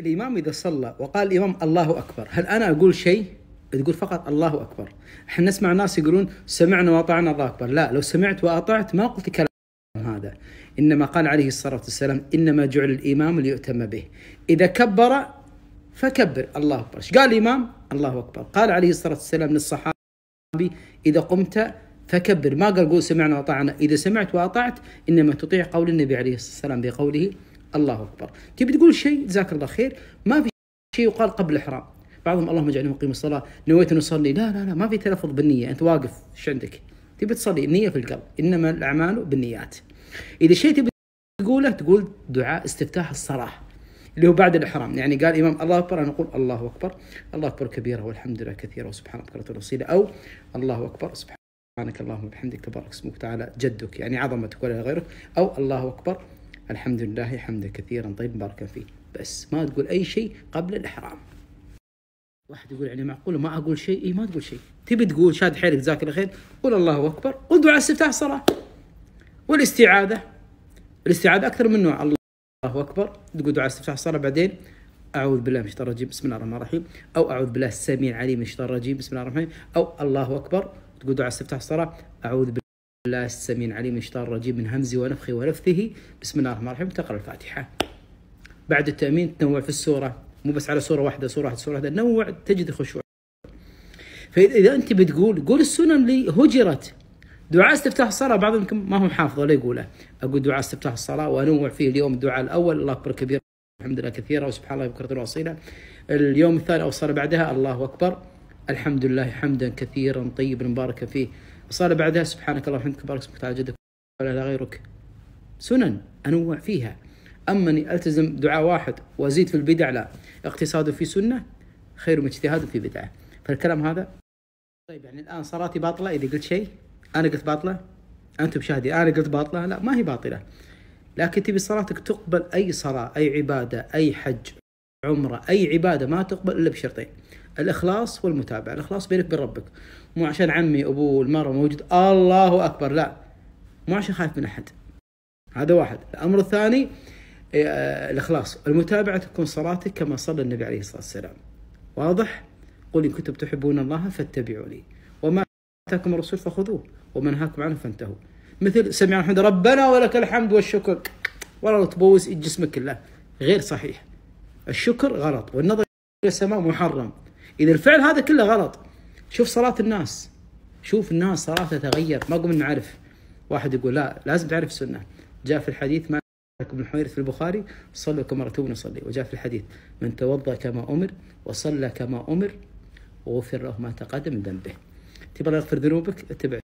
الإمام إذا صلى وقال الإمام الله أكبر هل أنا أقول شيء تقول فقط الله أكبر احنا نسمع ناس يقولون سمعنا وأطعنا الله أكبر لا لو سمعت وأطعت ما قلت كلام هذا إنما قال عليه الصلاة والسلام إنما جعل الإمام ليؤتم به إذا كبر فكبر الله أكبر قال الإمام الله أكبر قال عليه الصلاة والسلام للصحابي إذا قمت فكبر ما قال قول سمعنا وأطعنا إذا سمعت وأطعت إنما تطيع قول النبي عليه الصلاة والسلام بقوله الله اكبر تبي تقول شيء جزاك الله خير ما في شيء يقال قبل الاحرام بعضهم اللهم اجعلني مقيم الصلاه نويت ان اصلي لا لا لا ما في تلفظ بالنيه انت واقف ايش عندك تبي تصلي النيه في القلب انما الاعمال بالنيات اذا شيء تبي تقوله تقول دعاء استفتاح الصلاه اللي هو بعد الاحرام يعني قال امام الله اكبر انا اقول الله اكبر الله اكبر كبيره والحمد لله كثيره وسبحان ربك لا او الله اكبر سبحانك اللهم وبحمدك تبارك اسمك تعالى جدك يعني عظمتك ولا غيرك او الله اكبر الحمد لله حمدا كثيرا طيب مباركا فيه بس ما تقول أي شيء قبل الإحرام واحد يقول يعني معقول ما أقول شيء إي ما تقول شيء تبي تقول شاد حيلك جزاك الله خير قول الله أكبر ودعاء استفتاح الصلاة والاستعاذة الاستعاذة أكثر من نوع الله أكبر تقول دعاء استفتاح الصلاة بعدين أعوذ بالله من الشيطان الرجيم بسم الله الرحمن الرحيم أو أعوذ بالله السميع العليم من الشيطان الرجيم بسم الله الرحمن الرحيم أو الله أكبر تقول دعاء استفتاح الصلاة أعوذ بالله الله السميع العليم من الشيطان الرجيم من همزي ونفخي ونفثه بسم الله الرحمن الرحيم تقرا الفاتحه بعد التامين تنوع في السوره مو بس على سوره واحده سوره واحده سوره واحده نوع تجد خشوع فاذا انت بتقول قول السنن اللي هجرت دعاء استفتاح الصلاه بعض يمكن ما هو حافظ ولا يقوله اقول دعاء استفتاح الصلاه وانوع فيه اليوم الدعاء الاول الله اكبر كبير الحمد لله كثيرا وسبحان الله بكره واصيلا اليوم الثاني او الصلاه بعدها الله اكبر الحمد لله حمدا كثيرا طيبا مباركا فيه الصلاة بعدها سبحانك اللهم وبحمدك بارك اسمك تعالى جدك ولا لا غيرك سنن أنوع فيها أما أني ألتزم دعاء واحد وأزيد في البدع لا اقتصاد في سنة خير من اجتهاد في بدعة فالكلام هذا طيب يعني الآن صلاتي باطلة إذا قلت شيء أنا قلت باطلة أنتم شاهدي أنا قلت باطلة لا ما هي باطلة لكن تبي صلاتك تقبل أي صلاة أي عبادة أي حج عمره اي عباده ما تقبل الا بشرطين الاخلاص والمتابعه الاخلاص بينك وبين ربك مو عشان عمي ابوه المره موجود الله اكبر لا مو عشان خايف من احد هذا واحد الامر الثاني آه، الاخلاص المتابعه تكون صلاتك كما صلى النبي عليه الصلاه والسلام واضح قل ان كنتم تحبون الله فاتبعوني وما اتاكم الرسول فخذوه وما نهاكم عنه فانتهوا مثل سمع الحمد ربنا ولك الحمد والشكر والله تبوس جسمك كله غير صحيح الشكر غلط والنظر الى السماء محرم اذا الفعل هذا كله غلط شوف صلاه الناس شوف الناس صلاته تغير ما قمنا نعرف واحد يقول لا لازم تعرف السنه جاء في الحديث ما لكم من في البخاري صلوا كما رتبنا نصلي وجاء في الحديث من توضا كما امر وصلى كما امر وغفر له ما تقدم من ذنبه تبغى يغفر ذنوبك اتبع